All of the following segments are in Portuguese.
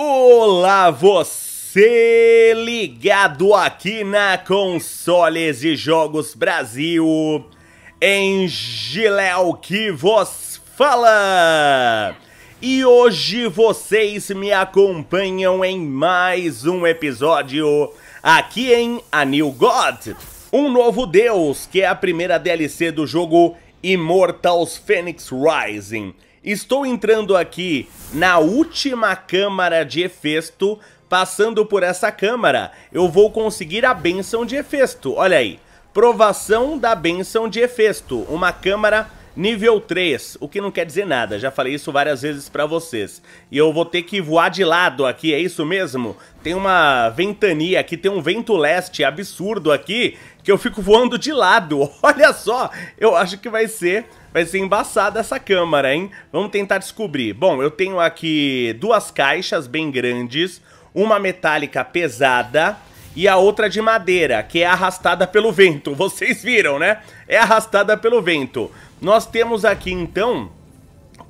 Olá, você ligado aqui na Consoles e Jogos Brasil, em Giléu que vos fala! E hoje vocês me acompanham em mais um episódio aqui em A New God, um novo Deus, que é a primeira DLC do jogo Immortals Phoenix Rising. Estou entrando aqui na última câmara de Efesto, Passando por essa câmara, eu vou conseguir a benção de Efesto, Olha aí. Provação da benção de Efesto, Uma câmara nível 3, o que não quer dizer nada. Já falei isso várias vezes pra vocês. E eu vou ter que voar de lado aqui, é isso mesmo? Tem uma ventania aqui, tem um vento leste absurdo aqui, que eu fico voando de lado. Olha só, eu acho que vai ser Vai ser embaçada essa câmara, hein? Vamos tentar descobrir. Bom, eu tenho aqui duas caixas bem grandes, uma metálica pesada e a outra de madeira, que é arrastada pelo vento. Vocês viram, né? É arrastada pelo vento. Nós temos aqui, então,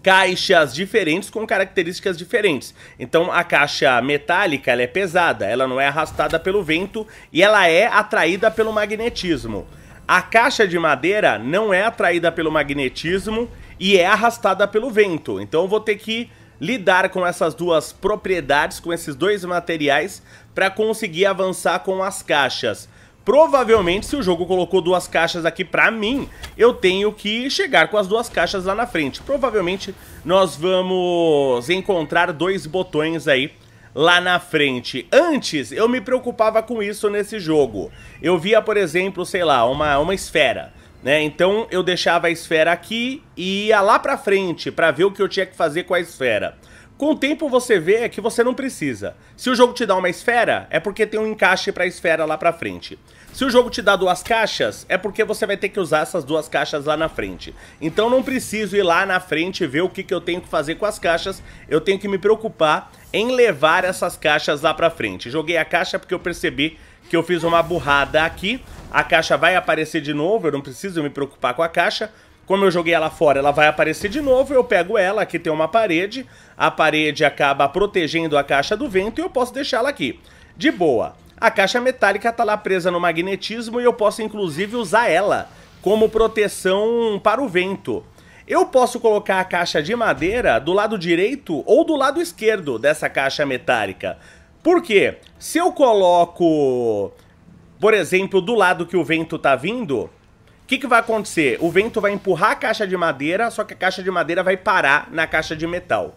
caixas diferentes com características diferentes. Então a caixa metálica ela é pesada, ela não é arrastada pelo vento e ela é atraída pelo magnetismo. A caixa de madeira não é atraída pelo magnetismo e é arrastada pelo vento. Então eu vou ter que lidar com essas duas propriedades, com esses dois materiais, para conseguir avançar com as caixas. Provavelmente, se o jogo colocou duas caixas aqui para mim, eu tenho que chegar com as duas caixas lá na frente. Provavelmente, nós vamos encontrar dois botões aí lá na frente. Antes, eu me preocupava com isso nesse jogo. Eu via, por exemplo, sei lá, uma, uma esfera. Né? Então eu deixava a esfera aqui e ia lá pra frente para ver o que eu tinha que fazer com a esfera. Com o tempo você vê que você não precisa. Se o jogo te dá uma esfera, é porque tem um encaixe para a esfera lá para frente. Se o jogo te dá duas caixas, é porque você vai ter que usar essas duas caixas lá na frente. Então não preciso ir lá na frente ver o que, que eu tenho que fazer com as caixas, eu tenho que me preocupar em levar essas caixas lá pra frente. Joguei a caixa porque eu percebi que eu fiz uma burrada aqui, a caixa vai aparecer de novo, eu não preciso me preocupar com a caixa, como eu joguei ela fora, ela vai aparecer de novo, eu pego ela, aqui tem uma parede, a parede acaba protegendo a caixa do vento e eu posso deixá-la aqui. De boa. A caixa metálica está lá presa no magnetismo e eu posso inclusive usar ela como proteção para o vento. Eu posso colocar a caixa de madeira do lado direito ou do lado esquerdo dessa caixa metálica. Por quê? Se eu coloco, por exemplo, do lado que o vento está vindo, o que, que vai acontecer? O vento vai empurrar a caixa de madeira, só que a caixa de madeira vai parar na caixa de metal.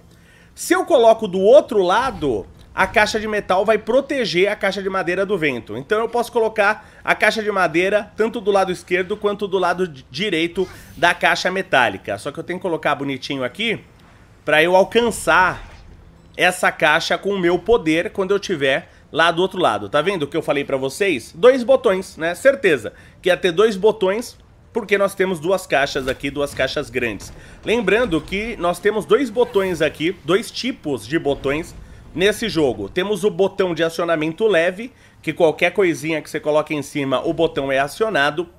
Se eu coloco do outro lado, a caixa de metal vai proteger a caixa de madeira do vento. Então eu posso colocar a caixa de madeira tanto do lado esquerdo quanto do lado direito da caixa metálica. Só que eu tenho que colocar bonitinho aqui para eu alcançar essa caixa com o meu poder quando eu tiver lá do outro lado. Tá vendo o que eu falei para vocês? Dois botões, né? Certeza que ia ter dois botões porque nós temos duas caixas aqui, duas caixas grandes. Lembrando que nós temos dois botões aqui, dois tipos de botões Nesse jogo, temos o botão de acionamento leve, que qualquer coisinha que você coloca em cima, o botão é acionado.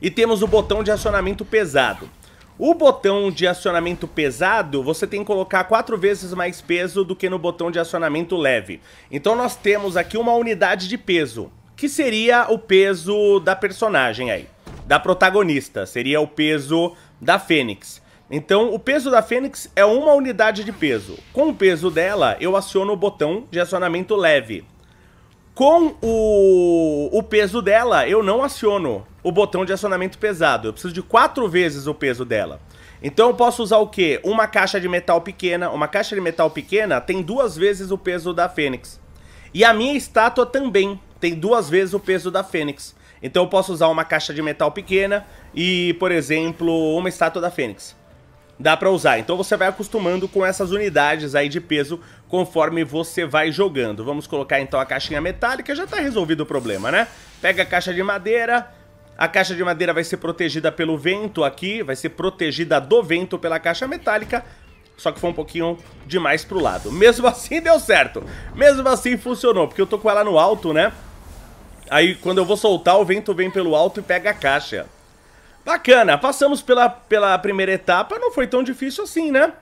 E temos o botão de acionamento pesado. O botão de acionamento pesado, você tem que colocar quatro vezes mais peso do que no botão de acionamento leve. Então nós temos aqui uma unidade de peso, que seria o peso da personagem aí, da protagonista, seria o peso da Fênix. Então, o peso da Fênix é uma unidade de peso. Com o peso dela, eu aciono o botão de acionamento leve. Com o, o peso dela, eu não aciono o botão de acionamento pesado. Eu preciso de quatro vezes o peso dela. Então eu posso usar o quê? Uma caixa de metal pequena. Uma caixa de metal pequena tem duas vezes o peso da Fênix. E a minha estátua também tem duas vezes o peso da Fênix. Então eu posso usar uma caixa de metal pequena e, por exemplo, uma estátua da Fênix dá para usar. Então você vai acostumando com essas unidades aí de peso conforme você vai jogando. Vamos colocar então a caixinha metálica, já está resolvido o problema, né? Pega a caixa de madeira, a caixa de madeira vai ser protegida pelo vento aqui, vai ser protegida do vento pela caixa metálica, só que foi um pouquinho demais pro lado. Mesmo assim deu certo, mesmo assim funcionou, porque eu tô com ela no alto, né? Aí quando eu vou soltar o vento vem pelo alto e pega a caixa. Bacana, passamos pela, pela primeira etapa, não foi tão difícil assim, né?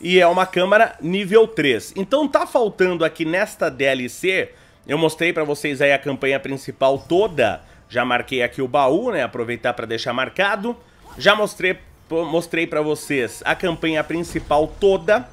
E é uma câmara nível 3. Então tá faltando aqui nesta DLC, eu mostrei pra vocês aí a campanha principal toda, já marquei aqui o baú, né, aproveitar pra deixar marcado. Já mostrei, mostrei pra vocês a campanha principal toda.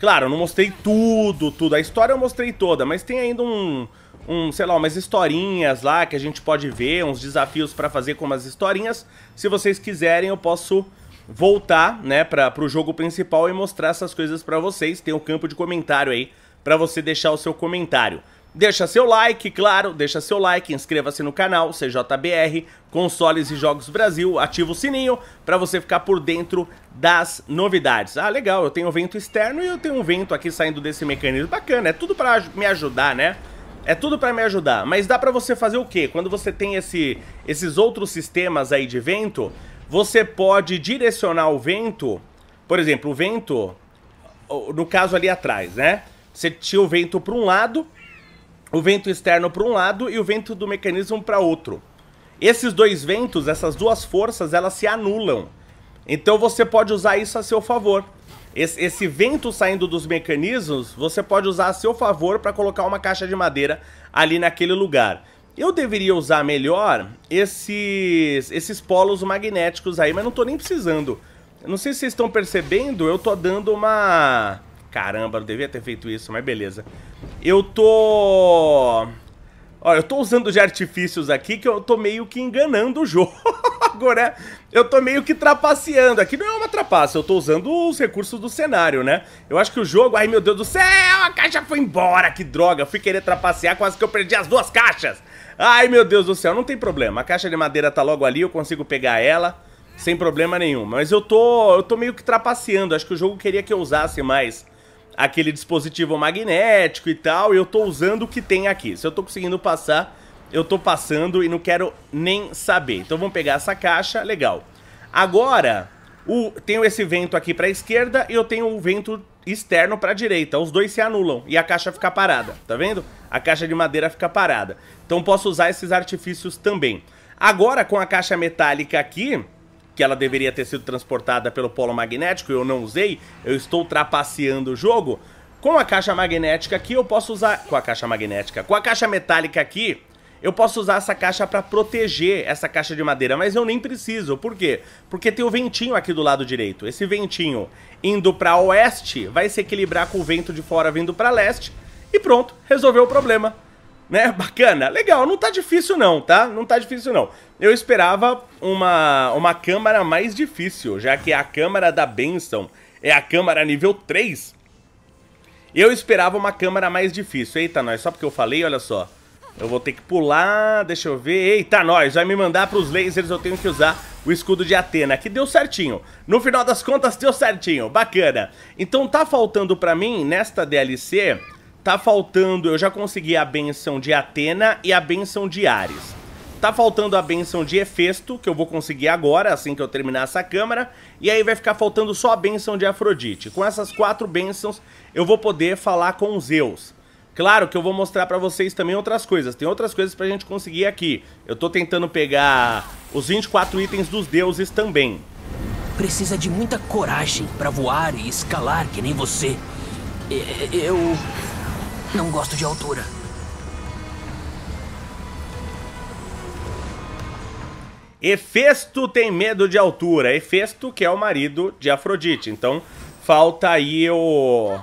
Claro, não mostrei tudo, tudo, a história eu mostrei toda, mas tem ainda um um, sei lá, umas historinhas lá que a gente pode ver, uns desafios para fazer com umas historinhas. Se vocês quiserem, eu posso voltar, né, para o jogo principal e mostrar essas coisas para vocês. Tem um campo de comentário aí para você deixar o seu comentário. Deixa seu like, claro, deixa seu like, inscreva-se no canal CJBR, Consoles e Jogos Brasil, ativa o sininho para você ficar por dentro das novidades. Ah, legal, eu tenho vento externo e eu tenho um vento aqui saindo desse mecanismo, bacana, é tudo para me ajudar, né? É tudo para me ajudar, mas dá para você fazer o quê? Quando você tem esse, esses outros sistemas aí de vento, você pode direcionar o vento, por exemplo, o vento, no caso ali atrás, né? Você tinha o vento para um lado, o vento externo para um lado e o vento do mecanismo para outro. Esses dois ventos, essas duas forças, elas se anulam. Então você pode usar isso a seu favor. Esse, esse, vento saindo dos mecanismos, você pode usar a seu favor para colocar uma caixa de madeira ali naquele lugar. Eu deveria usar melhor esses, esses polos magnéticos aí, mas não estou nem precisando. não sei se vocês estão percebendo, eu estou dando uma... Caramba, eu devia ter feito isso, mas beleza. Eu tô Ó, eu tô usando de artifícios aqui que eu tô meio que enganando o jogo, né? Eu tô meio que trapaceando. Aqui não é uma trapaça, eu tô usando os recursos do cenário, né? Eu acho que o jogo... Ai, meu Deus do céu, a caixa foi embora, que droga. Fui querer trapacear, quase que eu perdi as duas caixas. Ai, meu Deus do céu, não tem problema. A caixa de madeira tá logo ali, eu consigo pegar ela sem problema nenhum. Mas eu tô, eu tô meio que trapaceando. Acho que o jogo queria que eu usasse mais aquele dispositivo magnético e tal, e eu tô usando o que tem aqui. Se eu tô conseguindo passar, eu tô passando e não quero nem saber. Então vamos pegar essa caixa, legal. Agora, o, tenho esse vento aqui pra esquerda e eu tenho o um vento externo pra direita. Os dois se anulam e a caixa fica parada, tá vendo? A caixa de madeira fica parada. Então posso usar esses artifícios também. Agora, com a caixa metálica aqui, que ela deveria ter sido transportada pelo polo magnético, eu não usei, eu estou trapaceando o jogo. Com a caixa magnética aqui, eu posso usar... Com a caixa magnética. Com a caixa metálica aqui, eu posso usar essa caixa para proteger essa caixa de madeira, mas eu nem preciso. Por quê? Porque tem o ventinho aqui do lado direito. Esse ventinho indo para oeste vai se equilibrar com o vento de fora vindo para leste. E pronto, resolveu o problema né? Bacana, legal, não tá difícil não, tá? Não tá difícil não. Eu esperava uma, uma câmara mais difícil, já que a câmara da benção é a câmara nível 3. Eu esperava uma câmara mais difícil. Eita, nós, só porque eu falei, olha só. Eu vou ter que pular, deixa eu ver. Eita, nós, vai me mandar pros lasers, eu tenho que usar o escudo de Atena, que deu certinho. No final das contas, deu certinho, bacana. Então tá faltando pra mim, nesta DLC, Tá faltando, eu já consegui a benção de Atena e a benção de Ares. Tá faltando a benção de Hefesto, que eu vou conseguir agora, assim que eu terminar essa câmara. E aí vai ficar faltando só a benção de Afrodite. Com essas quatro bênçãos, eu vou poder falar com Zeus. Claro que eu vou mostrar pra vocês também outras coisas. Tem outras coisas pra gente conseguir aqui. Eu tô tentando pegar os 24 itens dos deuses também. Precisa de muita coragem pra voar e escalar que nem você. Eu... Não gosto de altura. Efesto tem medo de altura. Efesto que é o marido de Afrodite. Então, falta aí eu...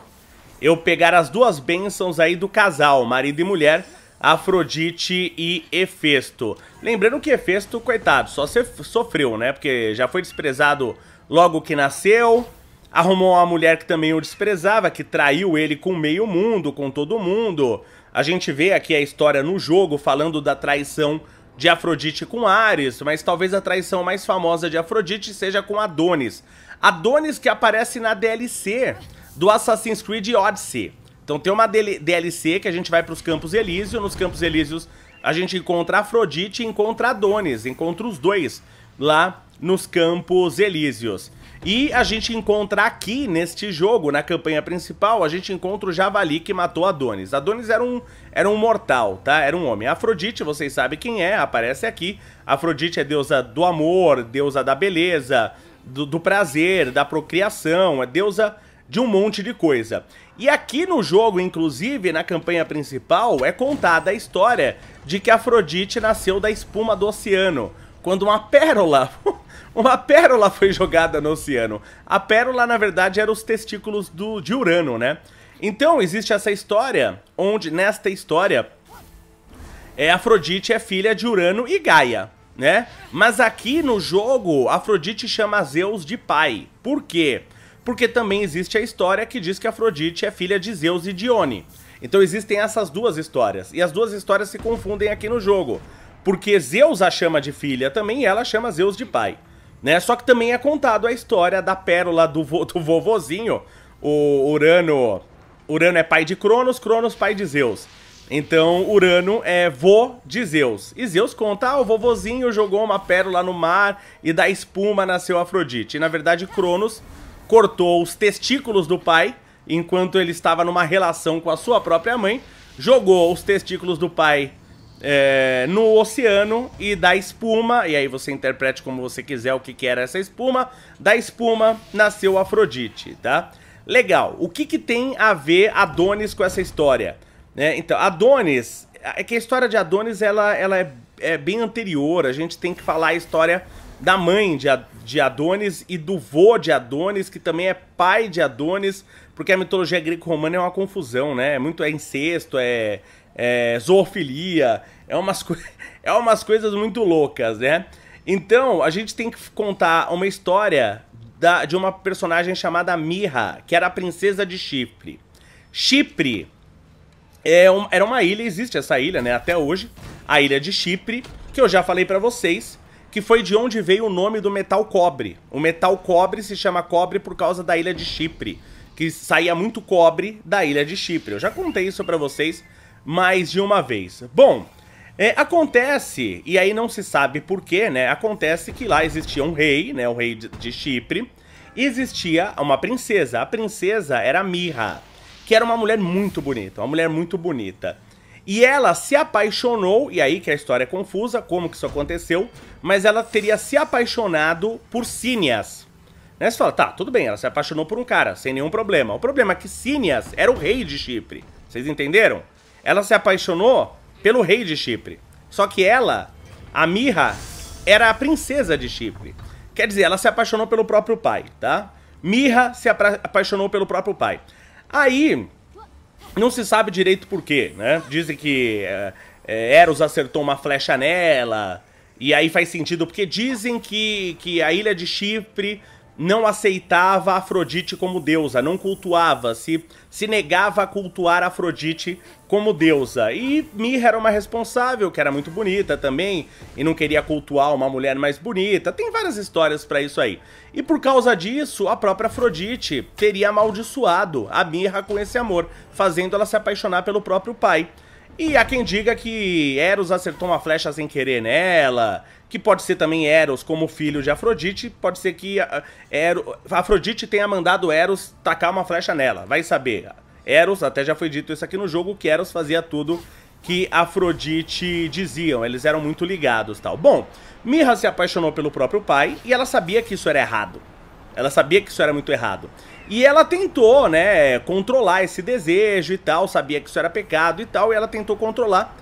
Eu pegar as duas bênçãos aí do casal, marido e mulher, Afrodite e Efesto. Lembrando que Efesto coitado, só sofreu, né? Porque já foi desprezado logo que nasceu, Arrumou uma mulher que também o desprezava, que traiu ele com meio mundo, com todo mundo. A gente vê aqui a história no jogo falando da traição de Afrodite com Ares, mas talvez a traição mais famosa de Afrodite seja com Adonis. Adonis que aparece na DLC do Assassin's Creed Odyssey. Então tem uma DLC que a gente vai para os Campos Elíseos, nos Campos Elíseos a gente encontra Afrodite e encontra Adonis, encontra os dois lá nos Campos Elíseos. E a gente encontra aqui, neste jogo, na campanha principal, a gente encontra o Javali que matou Adonis. Adonis era um, era um mortal, tá? Era um homem. Afrodite, vocês sabem quem é, aparece aqui. Afrodite é deusa do amor, deusa da beleza, do, do prazer, da procriação, é deusa de um monte de coisa. E aqui no jogo, inclusive, na campanha principal, é contada a história de que Afrodite nasceu da espuma do oceano, quando uma pérola Uma pérola foi jogada no oceano. A pérola, na verdade, era os testículos do, de Urano, né? Então, existe essa história, onde nesta história, é, Afrodite é filha de Urano e Gaia, né? Mas aqui no jogo, Afrodite chama Zeus de pai. Por quê? Porque também existe a história que diz que Afrodite é filha de Zeus e Dione. Então existem essas duas histórias, e as duas histórias se confundem aqui no jogo. Porque Zeus a chama de filha também e ela chama Zeus de pai. Né? Só que também é contado a história da pérola do, vo, do vovozinho. O Urano. Urano é pai de Cronos, Cronos pai de Zeus. Então, Urano é vô de Zeus. E Zeus conta, ah, o vovozinho jogou uma pérola no mar e da espuma nasceu Afrodite. E, na verdade, Cronos cortou os testículos do pai enquanto ele estava numa relação com a sua própria mãe, jogou os testículos do pai é, no oceano e da espuma, e aí você interprete como você quiser o que, que era essa espuma, da espuma nasceu Afrodite, tá? Legal, o que, que tem a ver Adonis com essa história? Né? Então, Adonis, é que a história de Adonis ela, ela é, é bem anterior, a gente tem que falar a história da mãe de, de Adonis e do vô de Adonis, que também é pai de Adonis, porque a mitologia greco-romana é uma confusão, né? É muito é incesto, é, é, zoofilia, é umas, é umas coisas muito loucas, né? Então, a gente tem que contar uma história da, de uma personagem chamada Mirra, que era a princesa de Chipre. Chipre é um, era uma ilha, existe essa ilha, né, até hoje, a ilha de Chipre, que eu já falei para vocês, que foi de onde veio o nome do metal cobre. O metal cobre se chama cobre por causa da ilha de Chipre, que saía muito cobre da ilha de Chipre. Eu já contei isso para vocês mais de uma vez. Bom, é, acontece, e aí não se sabe porquê, né? Acontece que lá existia um rei, né? O rei de, de Chipre. E existia uma princesa. A princesa era Mirra, que era uma mulher muito bonita, uma mulher muito bonita. E ela se apaixonou, e aí que a história é confusa, como que isso aconteceu, mas ela teria se apaixonado por Sínias. Né? Você fala, tá, tudo bem, ela se apaixonou por um cara, sem nenhum problema. O problema é que Sínias era o rei de Chipre. Vocês entenderam? Ela se apaixonou pelo rei de Chipre. Só que ela, a Mirra, era a princesa de Chipre. Quer dizer, ela se apaixonou pelo próprio pai, tá? Mirra se apa apaixonou pelo próprio pai. Aí, não se sabe direito por quê, né? Dizem que é, Eros acertou uma flecha nela, e aí faz sentido, porque dizem que, que a ilha de Chipre não aceitava Afrodite como deusa, não cultuava, se, se negava a cultuar Afrodite como deusa. E Mirra era uma responsável, que era muito bonita também, e não queria cultuar uma mulher mais bonita. Tem várias histórias para isso aí. E por causa disso, a própria Afrodite teria amaldiçoado a Mirra com esse amor, fazendo ela se apaixonar pelo próprio pai. E há quem diga que Eros acertou uma flecha sem querer nela, que pode ser também Eros como filho de Afrodite, pode ser que ah, Eros, Afrodite tenha mandado Eros tacar uma flecha nela, vai saber. Eros, até já foi dito isso aqui no jogo, que Eros fazia tudo que Afrodite diziam, eles eram muito ligados tal. Bom, Mirra se apaixonou pelo próprio pai e ela sabia que isso era errado. Ela sabia que isso era muito errado. E ela tentou, né, controlar esse desejo e tal, sabia que isso era pecado e tal, e ela tentou controlar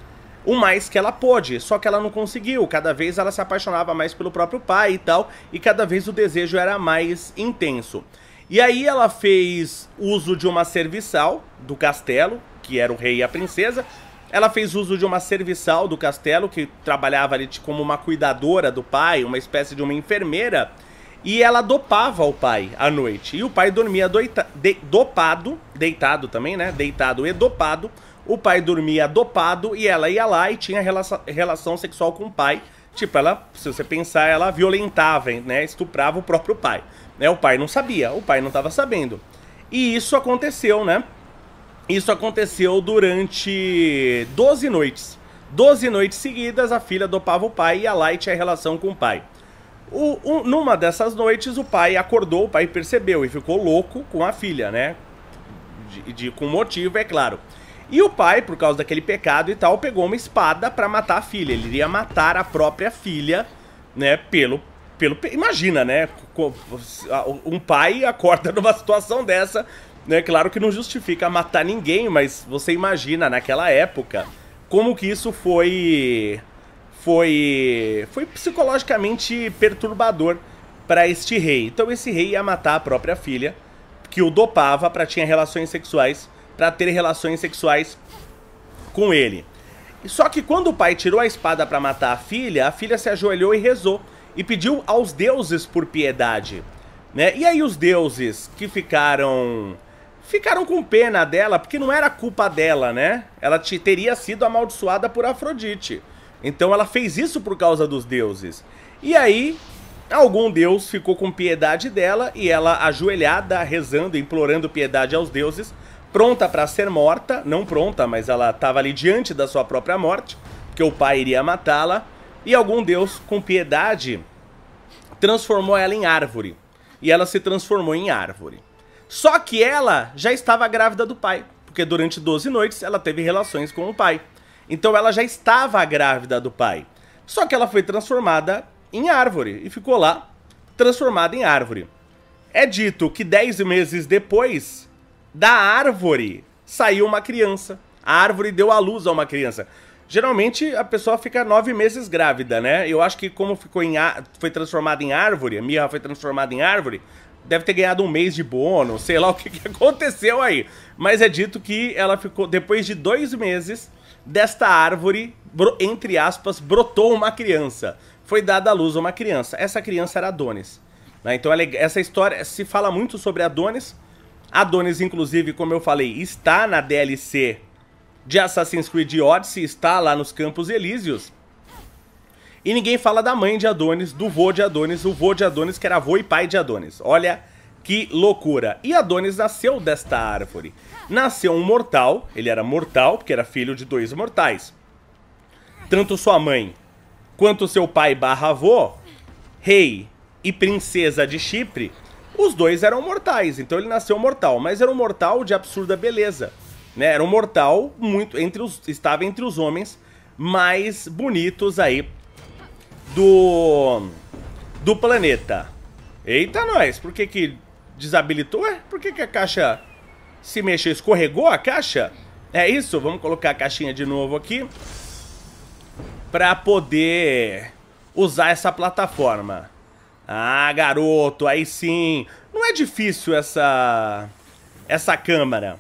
o mais que ela pôde, só que ela não conseguiu. Cada vez ela se apaixonava mais pelo próprio pai e tal, e cada vez o desejo era mais intenso. E aí ela fez uso de uma serviçal do castelo, que era o rei e a princesa. Ela fez uso de uma serviçal do castelo, que trabalhava ali como uma cuidadora do pai, uma espécie de uma enfermeira. E ela dopava o pai à noite. E o pai dormia doita, de, dopado, deitado também, né? Deitado e dopado. O pai dormia dopado e ela ia lá e tinha relação, relação sexual com o pai. Tipo, ela, se você pensar, ela violentava, né? Estuprava o próprio pai. Né? O pai não sabia, o pai não estava sabendo. E isso aconteceu, né? Isso aconteceu durante 12 noites. 12 noites seguidas, a filha dopava o pai e a Light tinha relação com o pai. O, um, numa dessas noites, o pai acordou, o pai percebeu e ficou louco com a filha, né? De, de, com motivo, é claro. E o pai, por causa daquele pecado e tal, pegou uma espada para matar a filha. Ele iria matar a própria filha, né? Pelo pelo imagina, né? Um pai acorda numa situação dessa, né? Claro que não justifica matar ninguém, mas você imagina naquela época como que isso foi foi foi psicologicamente perturbador para este rei. Então esse rei ia matar a própria filha, que o dopava para tinha relações sexuais, para ter relações sexuais com ele. Só que quando o pai tirou a espada para matar a filha, a filha se ajoelhou e rezou e pediu aos deuses por piedade. Né? E aí os deuses que ficaram ficaram com pena dela, porque não era culpa dela, né? Ela te, teria sido amaldiçoada por Afrodite. Então ela fez isso por causa dos deuses. E aí algum deus ficou com piedade dela e ela ajoelhada, rezando, implorando piedade aos deuses, pronta para ser morta, não pronta, mas ela estava ali diante da sua própria morte, porque o pai iria matá-la. E algum deus, com piedade, transformou ela em árvore. E ela se transformou em árvore. Só que ela já estava grávida do pai, porque durante 12 noites ela teve relações com o pai. Então ela já estava grávida do pai. Só que ela foi transformada em árvore e ficou lá transformada em árvore. É dito que 10 meses depois da árvore saiu uma criança. A árvore deu à luz a uma criança. Geralmente a pessoa fica nove meses grávida, né? Eu acho que como ficou em a... foi transformada em árvore, a Mia foi transformada em árvore, deve ter ganhado um mês de bônus, sei lá o que, que aconteceu aí. Mas é dito que ela ficou, depois de dois meses, desta árvore, entre aspas, brotou uma criança. Foi dada à luz uma criança. Essa criança era Adonis. Né? Então ela, é, essa história se fala muito sobre Adonis. Adonis, inclusive, como eu falei, está na DLC de Assassin's Creed Odyssey está lá nos Campos Elíseos. E ninguém fala da mãe de Adonis, do vô de Adonis, o vô de Adonis que era avô e pai de Adonis. Olha que loucura. E Adonis nasceu desta árvore. Nasceu um mortal, ele era mortal porque era filho de dois mortais. Tanto sua mãe quanto seu pai barra avô, rei e princesa de Chipre, os dois eram mortais, então ele nasceu mortal, mas era um mortal de absurda beleza. Né? Era um mortal muito entre os estava entre os homens mais bonitos aí do do planeta. Eita nós, por que que desabilitou? Ué, por que que a caixa se mexeu? Escorregou a caixa? É isso, vamos colocar a caixinha de novo aqui para poder usar essa plataforma. Ah, garoto, aí sim. Não é difícil essa essa câmera.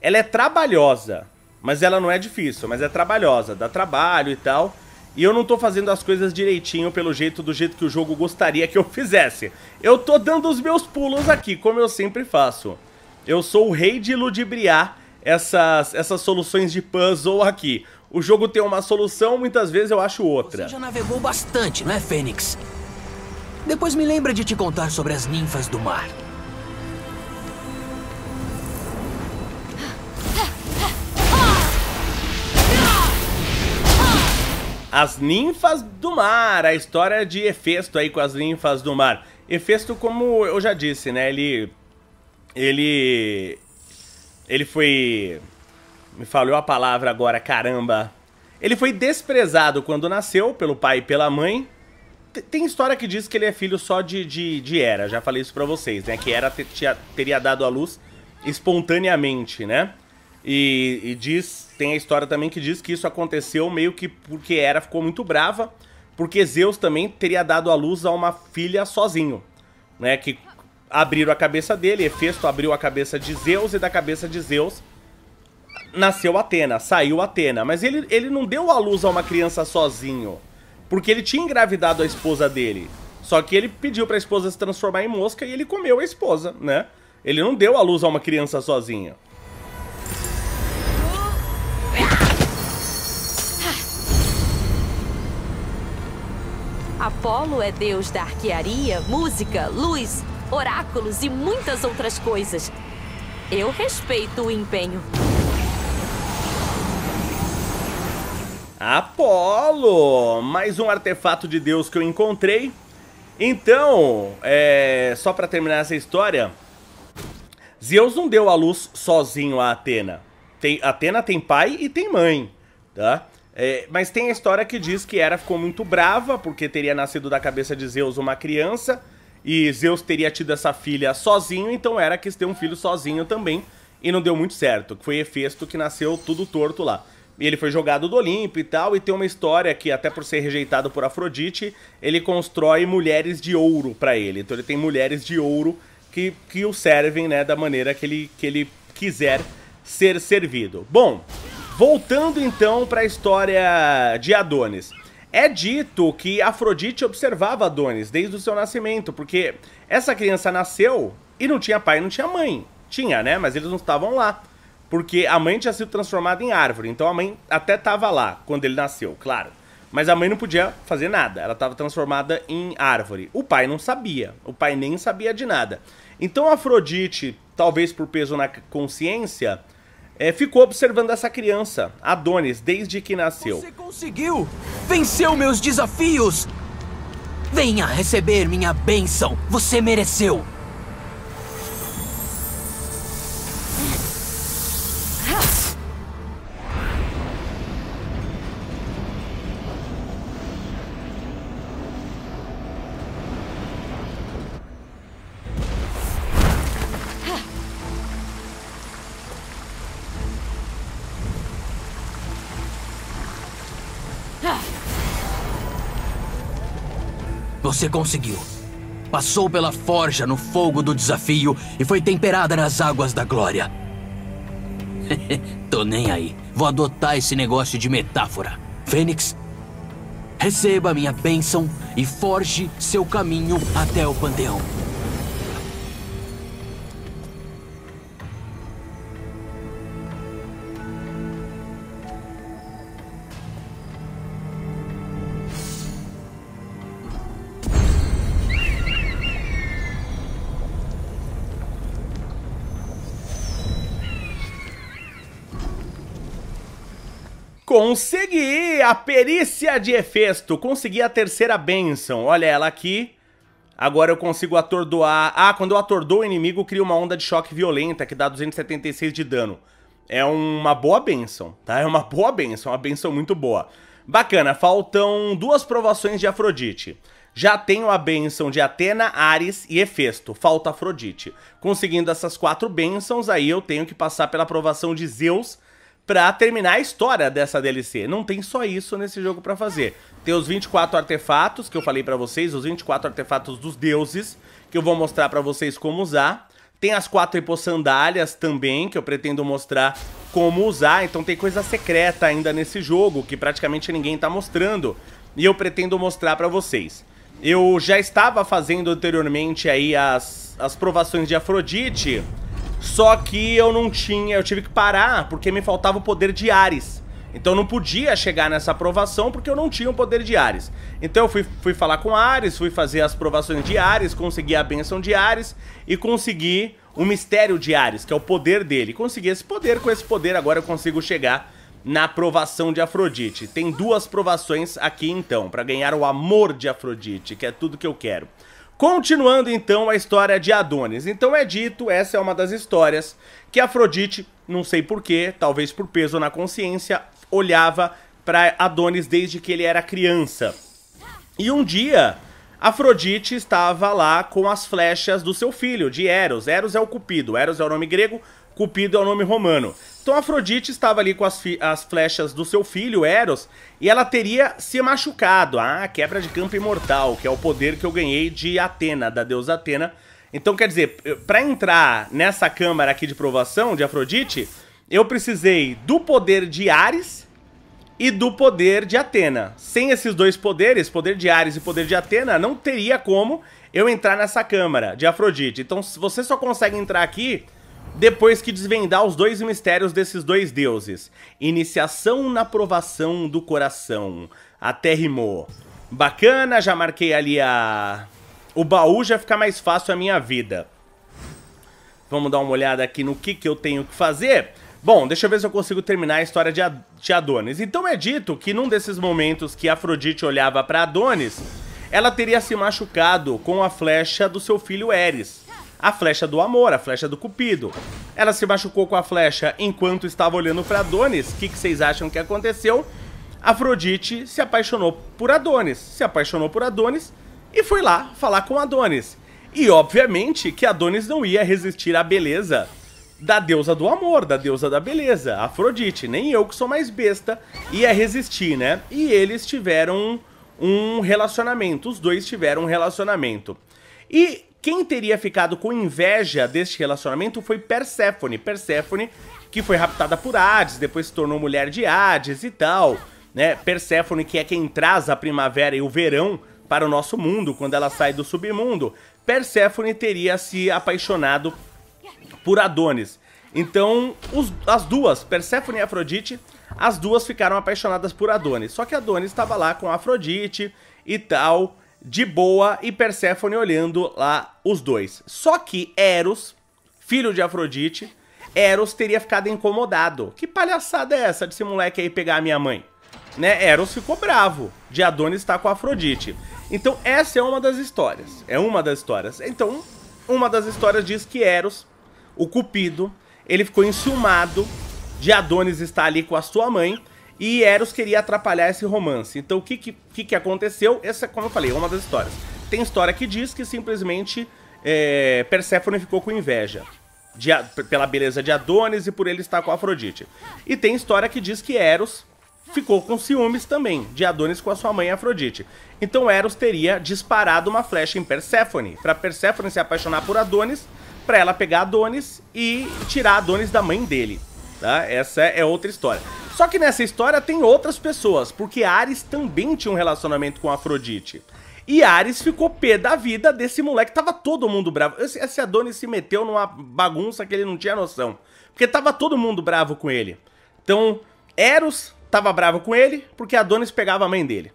Ela é trabalhosa, mas ela não é difícil, mas é trabalhosa, dá trabalho e tal. E eu não tô fazendo as coisas direitinho pelo jeito do jeito que o jogo gostaria que eu fizesse. Eu tô dando os meus pulos aqui, como eu sempre faço. Eu sou o rei de ludibriar essas, essas soluções de puzzle aqui. O jogo tem uma solução, muitas vezes eu acho outra. Você já navegou bastante, não é, Fênix? Depois me lembra de te contar sobre as ninfas do mar. As Ninfas do Mar, a história de Hefesto aí com as Ninfas do Mar. Hefesto, como eu já disse, né, ele... Ele... Ele foi... Me falhou a palavra agora, caramba. Ele foi desprezado quando nasceu, pelo pai e pela mãe. Tem história que diz que ele é filho só de, de, de Hera, já falei isso pra vocês, né? Que Hera teria dado à luz espontaneamente, né? E, e diz tem a história também que diz que isso aconteceu meio que porque Hera ficou muito brava, porque Zeus também teria dado a luz a uma filha sozinho, né? Que abriram a cabeça dele, Hefesto abriu a cabeça de Zeus e da cabeça de Zeus nasceu Atena, saiu Atena. Mas ele, ele não deu a luz a uma criança sozinho, porque ele tinha engravidado a esposa dele. Só que ele pediu para a esposa se transformar em mosca e ele comeu a esposa, né? Ele não deu a luz a uma criança sozinho. Apolo é deus da arquearia, música, luz, oráculos e muitas outras coisas. Eu respeito o empenho. Apolo! Mais um artefato de Deus que eu encontrei. Então, é... só para terminar essa história, Zeus não deu à luz sozinho a Atena. Tem... Atena tem pai e tem mãe, tá? É, mas tem a história que diz que Hera ficou muito brava porque teria nascido da cabeça de Zeus uma criança e Zeus teria tido essa filha sozinho, então Hera quis ter um filho sozinho também e não deu muito certo, que foi Hefesto que nasceu tudo torto lá. E ele foi jogado do Olimpo e tal, e tem uma história que, até por ser rejeitado por Afrodite, ele constrói mulheres de ouro para ele. Então ele tem mulheres de ouro que, que o servem né, da maneira que ele, que ele quiser ser servido. Bom, Voltando então para a história de Adonis. É dito que Afrodite observava Adonis desde o seu nascimento, porque essa criança nasceu e não tinha pai, não tinha mãe. Tinha, né? Mas eles não estavam lá. Porque a mãe tinha sido transformada em árvore, então a mãe até estava lá quando ele nasceu, claro. Mas a mãe não podia fazer nada, ela estava transformada em árvore. O pai não sabia, o pai nem sabia de nada. Então Afrodite, talvez por peso na consciência, é, ficou observando essa criança, Adonis, desde que nasceu. Você conseguiu! Venceu meus desafios! Venha receber minha bênção! Você mereceu! Você conseguiu. Passou pela forja no fogo do desafio e foi temperada nas águas da glória. Tô nem aí. Vou adotar esse negócio de metáfora. Fênix, receba minha bênção e forge seu caminho até o panteão. Consegui a perícia de Efesto, consegui a terceira benção. Olha ela aqui. Agora eu consigo atordoar... Ah, quando eu atordoo o inimigo, cria uma onda de choque violenta que dá 276 de dano. É uma boa benção, tá? É uma boa benção, é uma benção muito boa. Bacana, faltam duas provações de Afrodite. Já tenho a benção de Atena, Ares e Hefesto, falta Afrodite. Conseguindo essas quatro bênçãos, aí eu tenho que passar pela aprovação de Zeus para terminar a história dessa DLC. Não tem só isso nesse jogo para fazer. Tem os 24 artefatos que eu falei para vocês, os 24 artefatos dos deuses, que eu vou mostrar para vocês como usar. Tem as quatro hipossandálias também, que eu pretendo mostrar como usar. Então tem coisa secreta ainda nesse jogo, que praticamente ninguém está mostrando. E eu pretendo mostrar para vocês. Eu já estava fazendo anteriormente aí as, as provações de Afrodite só que eu não tinha, eu tive que parar porque me faltava o poder de Ares. Então eu não podia chegar nessa aprovação porque eu não tinha o poder de Ares. Então eu fui, fui falar com Ares, fui fazer as provações de Ares, consegui a benção de Ares e consegui o mistério de Ares, que é o poder dele. Consegui esse poder, com esse poder agora eu consigo chegar na aprovação de Afrodite. Tem duas provações aqui então, para ganhar o amor de Afrodite, que é tudo que eu quero. Continuando então a história de Adonis. Então é dito, essa é uma das histórias, que Afrodite, não sei porquê, talvez por peso na consciência, olhava para Adonis desde que ele era criança. E um dia, Afrodite estava lá com as flechas do seu filho, de Eros. Eros é o Cupido, Eros é o nome grego, Cupido é o nome romano. Então Afrodite estava ali com as, as, flechas do seu filho, Eros, e ela teria se machucado. Ah, quebra de campo imortal, que é o poder que eu ganhei de Atena, da deusa Atena. Então, quer dizer, para entrar nessa câmara aqui de provação de Afrodite, eu precisei do poder de Ares e do poder de Atena. Sem esses dois poderes, poder de Ares e poder de Atena, não teria como eu entrar nessa câmara de Afrodite. Então, você só consegue entrar aqui depois que desvendar os dois mistérios desses dois deuses. Iniciação na provação do coração. Até rimou. Bacana, já marquei ali a... O baú já fica mais fácil a minha vida. Vamos dar uma olhada aqui no que, que eu tenho que fazer. Bom, deixa eu ver se eu consigo terminar a história de, Ad de Adonis. Então é dito que num desses momentos que Afrodite olhava para Adonis, ela teria se machucado com a flecha do seu filho Eris a flecha do amor, a flecha do cupido. Ela se machucou com a flecha enquanto estava olhando para Adonis. O que, que vocês acham que aconteceu? Afrodite se apaixonou por Adonis, se apaixonou por Adonis e foi lá falar com Adonis. E obviamente que Adonis não ia resistir à beleza da deusa do amor, da deusa da beleza, Afrodite. Nem eu que sou mais besta ia resistir, né? E eles tiveram um relacionamento, os dois tiveram um relacionamento. E quem teria ficado com inveja deste relacionamento foi Perséfone. Perséfone, que foi raptada por Hades, depois se tornou mulher de Hades e tal. Né? Perséfone, que é quem traz a primavera e o verão para o nosso mundo quando ela sai do submundo. Perséfone teria se apaixonado por Adonis. Então, os, as duas, Perséfone e Afrodite, as duas ficaram apaixonadas por Adonis. Só que Adonis estava lá com Afrodite e tal de boa e Perséfone olhando lá os dois. Só que Eros, filho de Afrodite, Eros teria ficado incomodado. Que palhaçada é essa desse moleque aí pegar a minha mãe? Né? Eros ficou bravo de Adonis estar com Afrodite. Então essa é uma das histórias. É uma das histórias. Então, uma das histórias diz que Eros, o cupido, ele ficou enciumado de Adonis estar ali com a sua mãe e Eros queria atrapalhar esse romance. Então o que, que, que aconteceu? Essa, é como eu falei, uma das histórias. Tem história que diz que simplesmente é, ficou com inveja. De, pela beleza de Adonis e por ele estar com Afrodite. E tem história que diz que Eros ficou com ciúmes também de Adonis com a sua mãe Afrodite. Então Eros teria disparado uma flecha em Persephone para Persephone se apaixonar por Adonis, para ela pegar Adonis e tirar Adonis da mãe dele tá? Essa é outra história. Só que nessa história tem outras pessoas, porque Ares também tinha um relacionamento com Afrodite. E Ares ficou pé da vida desse moleque, tava todo mundo bravo. Esse, esse Adonis se meteu numa bagunça que ele não tinha noção, porque tava todo mundo bravo com ele. Então, Eros tava bravo com ele, porque Adonis pegava a mãe dele.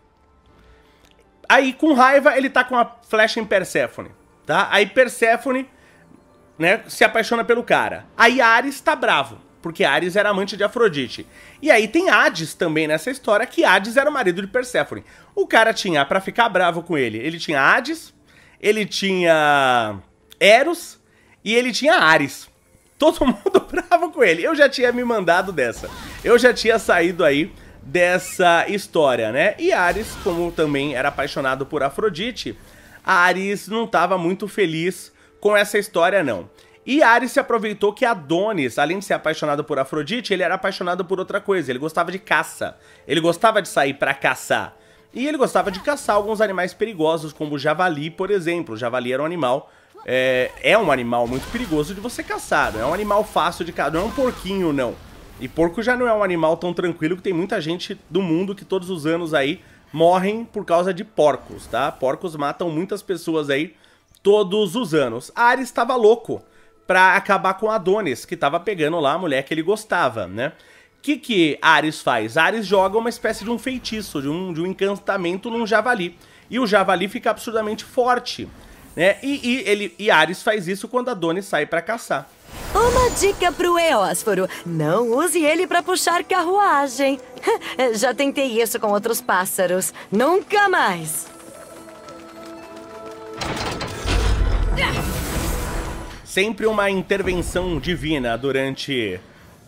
Aí, com raiva, ele tá com a flecha em Perséfone, tá? Aí Perséfone, né, se apaixona pelo cara. Aí Ares tá bravo porque Ares era amante de Afrodite. E aí tem Hades também nessa história, que Hades era o marido de Perséfone. O cara tinha, para ficar bravo com ele, ele tinha Hades, ele tinha Eros e ele tinha Ares. Todo mundo bravo com ele. Eu já tinha me mandado dessa. Eu já tinha saído aí dessa história, né? E Ares, como também era apaixonado por Afrodite, Ares não estava muito feliz com essa história, não. E Ares se aproveitou que Adonis, além de ser apaixonado por Afrodite, ele era apaixonado por outra coisa. Ele gostava de caça. Ele gostava de sair para caçar. E ele gostava de caçar alguns animais perigosos, como o javali, por exemplo. O javali era um animal... É, é um animal muito perigoso de você caçar. Não é um animal fácil de caçar. Não é um porquinho, não. E porco já não é um animal tão tranquilo que tem muita gente do mundo que todos os anos aí morrem por causa de porcos, tá? Porcos matam muitas pessoas aí todos os anos. Ares estava louco para acabar com Adonis, que tava pegando lá a mulher que ele gostava, né? O que, que Ares faz? Ares joga uma espécie de um feitiço, de um, de um encantamento num javali. E o javali fica absurdamente forte. Né? E, e, ele, e Ares faz isso quando Adonis sai para caçar. Uma dica pro Eósforo: não use ele para puxar carruagem. Já tentei isso com outros pássaros. Nunca mais. Ah! sempre uma intervenção divina durante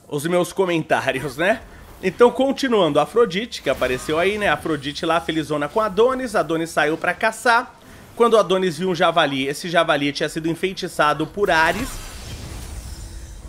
os meus comentários, né? Então, continuando, Afrodite, que apareceu aí, né? Afrodite lá, felizona com Adonis, Adonis saiu para caçar. Quando Adonis viu um javali, esse javali tinha sido enfeitiçado por Ares.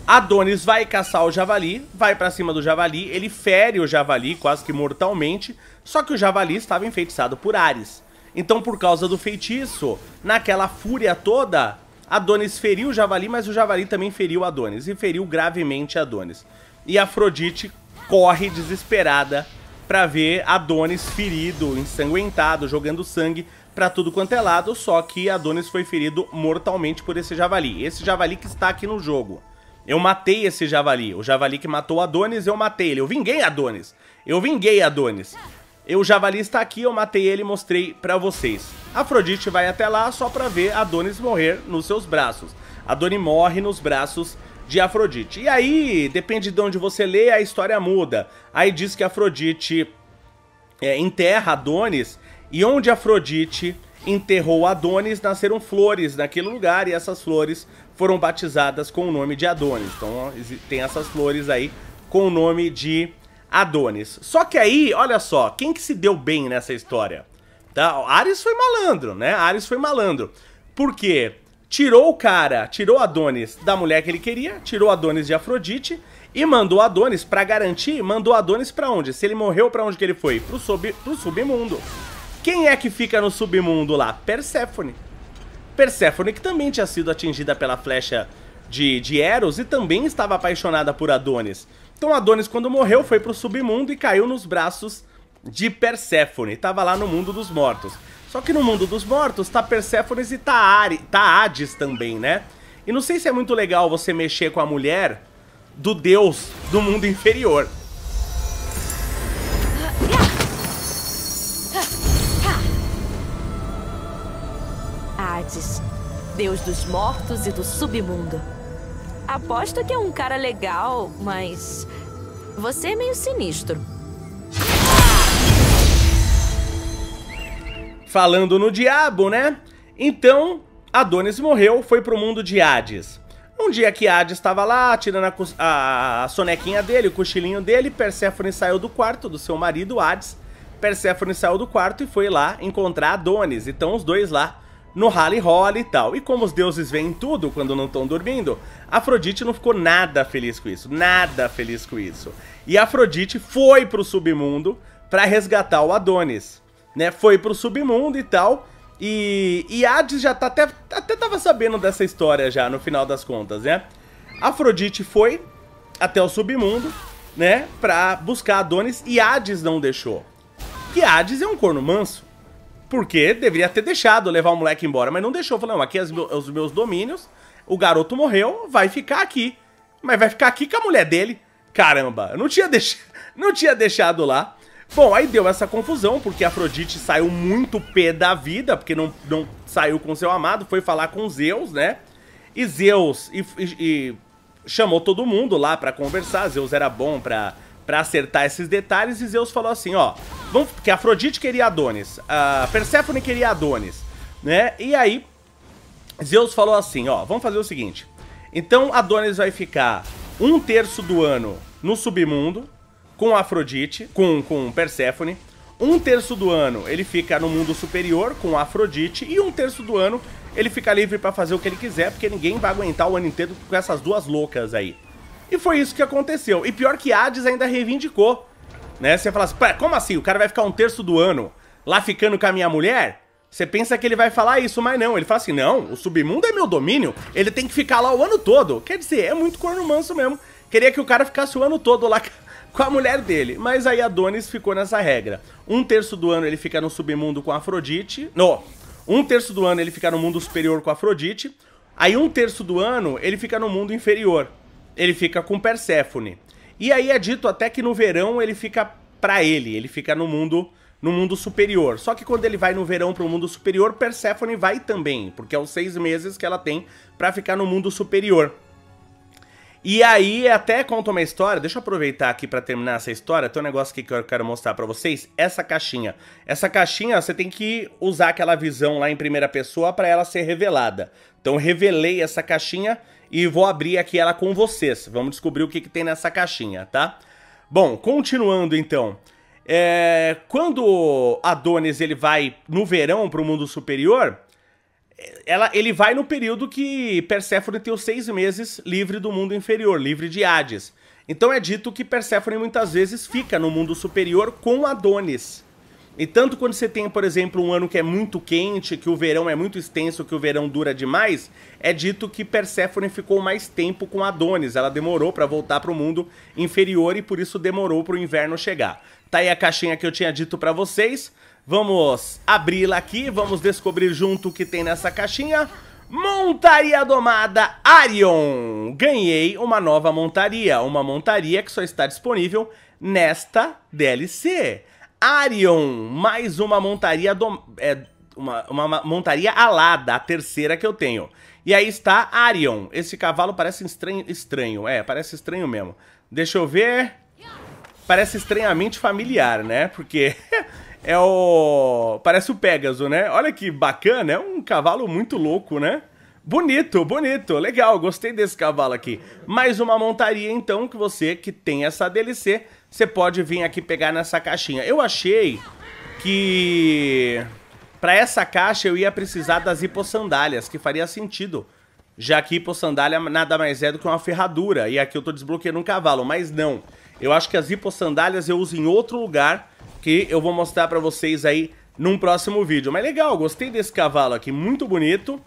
Adonis vai caçar o javali, vai para cima do javali, ele fere o javali quase que mortalmente, só que o javali estava enfeitiçado por Ares. Então, por causa do feitiço, naquela fúria toda, Adonis feriu o javali, mas o javali também feriu Adonis e feriu gravemente Adonis. E Afrodite corre desesperada para ver Adonis ferido, ensanguentado, jogando sangue para tudo quanto é lado, só que Adonis foi ferido mortalmente por esse javali. Esse javali que está aqui no jogo. Eu matei esse javali. O javali que matou Adonis, eu matei ele. Eu vinguei Adonis. Eu vinguei Adonis. Eu, Javali está aqui, eu matei ele e mostrei pra vocês. Afrodite vai até lá só pra ver Adonis morrer nos seus braços. Adonis morre nos braços de Afrodite. E aí, depende de onde você lê, a história muda. Aí diz que Afrodite é, enterra Adonis, e onde Afrodite enterrou Adonis, nasceram flores naquele lugar, e essas flores foram batizadas com o nome de Adonis. Então ó, tem essas flores aí com o nome de Adonis. Só que aí, olha só, quem que se deu bem nessa história? Tá? Ares foi malandro, né? Ares foi malandro. Por quê? Tirou o cara, tirou Adonis da mulher que ele queria, tirou Adonis de Afrodite e mandou Adonis para garantir, mandou Adonis para onde? Se ele morreu, para onde que ele foi? Pro, sub, pro submundo. Quem é que fica no submundo lá? Perséfone. Perséfone que também tinha sido atingida pela flecha de, de Eros e também estava apaixonada por Adonis. Então Adonis, quando morreu, foi pro submundo e caiu nos braços de Perséfone. Tava lá no mundo dos mortos. Só que no mundo dos mortos tá Perséfone e tá, Ari, tá Hades também, né? E não sei se é muito legal você mexer com a mulher do deus do mundo inferior. Hades, deus dos mortos e do submundo. Aposto que é um cara legal, mas. Você é meio sinistro. Falando no diabo, né? Então, Adonis morreu, foi pro mundo de Hades. Um dia que Hades estava lá, tirando a, a, sonequinha dele, o cochilinho dele, Perséfone saiu do quarto do seu marido, Hades. Perséfone saiu do quarto e foi lá encontrar Adonis. Então os dois lá no rally rola e tal. E como os deuses veem tudo quando não estão dormindo, Afrodite não ficou nada feliz com isso, nada feliz com isso. E Afrodite foi pro submundo para resgatar o Adonis, né? Foi pro submundo e tal. E, e Hades já tá até, até tava sabendo dessa história já, no final das contas, né? Afrodite foi até o submundo, né? Pra buscar Adonis e Hades não deixou. Que Hades é um corno manso. Porque deveria ter deixado levar o moleque embora, mas não deixou. Falou, não, aqui é os meus domínios, o garoto morreu, vai ficar aqui. Mas vai ficar aqui com a mulher dele. Caramba, eu não tinha, deix... não tinha deixado lá. Bom, aí deu essa confusão, porque Afrodite saiu muito pé da vida, porque não, não saiu com seu amado, foi falar com Zeus, né? E Zeus e, e, e chamou todo mundo lá para conversar, Zeus era bom pra, pra acertar esses detalhes, e Zeus falou assim, ó... Vamos, porque Afrodite queria Adonis, a ah, Perséfone queria Adonis, né? E aí, Zeus falou assim, ó, vamos fazer o seguinte. Então Adonis vai ficar um terço do ano no submundo com Afrodite, com, com Perséfone. Um terço do ano ele fica no mundo superior com Afrodite e um terço do ano ele fica livre para fazer o que ele quiser, porque ninguém vai aguentar o ano inteiro com essas duas loucas aí. E foi isso que aconteceu. E pior que Hades ainda reivindicou né? Você fala assim, como assim? O cara vai ficar um terço do ano lá ficando com a minha mulher? Você pensa que ele vai falar isso, mas não. Ele fala assim, não, o submundo é meu domínio, ele tem que ficar lá o ano todo. Quer dizer, é muito corno manso mesmo. Queria que o cara ficasse o ano todo lá com a mulher dele. Mas aí Adonis ficou nessa regra. Um terço do ano ele fica no submundo com Afrodite. Não, um terço do ano ele fica no mundo superior com Afrodite. Aí um terço do ano ele fica no mundo inferior. Ele fica com Perséfone. E aí é dito até que no verão ele fica para ele, ele fica no mundo no mundo superior. Só que quando ele vai no verão para o mundo superior, Persephone vai também, porque é os seis meses que ela tem para ficar no mundo superior. E aí até conta uma história, deixa eu aproveitar aqui para terminar essa história, tem um negócio aqui que eu quero mostrar para vocês, essa caixinha. Essa caixinha você tem que usar aquela visão lá em primeira pessoa para ela ser revelada. Então revelei essa caixinha e vou abrir aqui ela com vocês. Vamos descobrir o que, que tem nessa caixinha, tá? Bom, continuando então. É... Quando Adonis ele vai no verão para o mundo superior, ela, ele vai no período que Perséfone tem os seis meses livre do mundo inferior, livre de Hades. Então é dito que Perséfone muitas vezes fica no mundo superior com Adonis. E tanto quando você tem, por exemplo, um ano que é muito quente, que o verão é muito extenso, que o verão dura demais, é dito que Perséfone ficou mais tempo com Adonis. Ela demorou para voltar para o mundo inferior e por isso demorou para o inverno chegar. Tá aí a caixinha que eu tinha dito para vocês. Vamos abri-la aqui, vamos descobrir junto o que tem nessa caixinha. Montaria domada Arion! Ganhei uma nova montaria, uma montaria que só está disponível nesta DLC. Arion, mais uma montaria dom... é, uma, uma montaria alada, a terceira que eu tenho. E aí está Arion. Esse cavalo parece estranho, estranho, é, parece estranho mesmo. Deixa eu ver. Parece estranhamente familiar, né? Porque É o. Parece o Pégaso, né? Olha que bacana, é um cavalo muito louco, né? Bonito, bonito, legal, gostei desse cavalo aqui. Mais uma montaria, então, que você que tem essa DLC, você pode vir aqui pegar nessa caixinha. Eu achei que para essa caixa eu ia precisar das hipossandálias, que faria sentido. Já que hipossandália nada mais é do que uma ferradura, e aqui eu tô desbloqueando um cavalo, mas não. Eu acho que as hipossandálias eu uso em outro lugar que eu vou mostrar pra vocês aí num próximo vídeo. Mas legal, gostei desse cavalo aqui, muito bonito.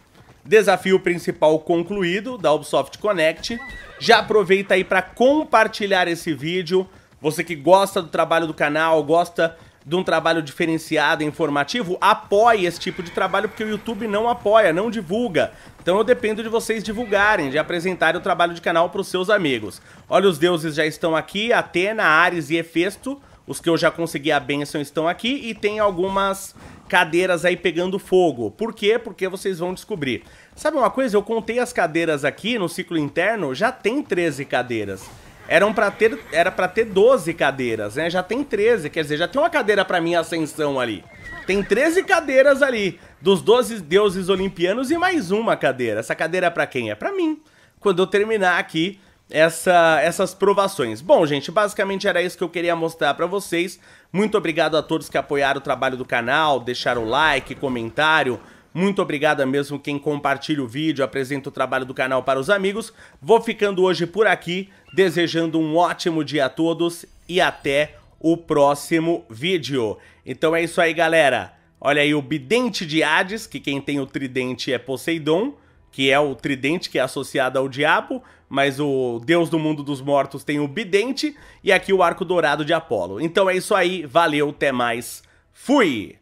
Desafio principal concluído da Ubisoft Connect. Já aproveita aí para compartilhar esse vídeo. Você que gosta do trabalho do canal, gosta de um trabalho diferenciado, informativo, apoie esse tipo de trabalho porque o YouTube não apoia, não divulga. Então eu dependo de vocês divulgarem, de apresentarem o trabalho de canal para os seus amigos. Olha, os deuses já estão aqui, Atena, Ares e Hefesto. Os que eu já consegui a benção estão aqui e tem algumas cadeiras aí pegando fogo. Por quê? Porque vocês vão descobrir. Sabe uma coisa? Eu contei as cadeiras aqui no ciclo interno, já tem 13 cadeiras. Eram para ter, era para ter 12 cadeiras, né? Já tem 13, quer dizer, já tem uma cadeira para minha ascensão ali. Tem 13 cadeiras ali, dos 12 deuses olimpianos e mais uma cadeira. Essa cadeira é para quem? É para mim. Quando eu terminar aqui essa, essas provações. Bom, gente, basicamente era isso que eu queria mostrar para vocês. Muito obrigado a todos que apoiaram o trabalho do canal, deixaram like, comentário. Muito obrigado mesmo quem compartilha o vídeo, apresenta o trabalho do canal para os amigos. Vou ficando hoje por aqui, desejando um ótimo dia a todos e até o próximo vídeo. Então é isso aí, galera. Olha aí o Bidente de Hades, que quem tem o tridente é Poseidon, que é o tridente que é associado ao diabo mas o deus do mundo dos mortos tem o Bidente, e aqui o Arco Dourado de Apolo. Então é isso aí, valeu, até mais, fui!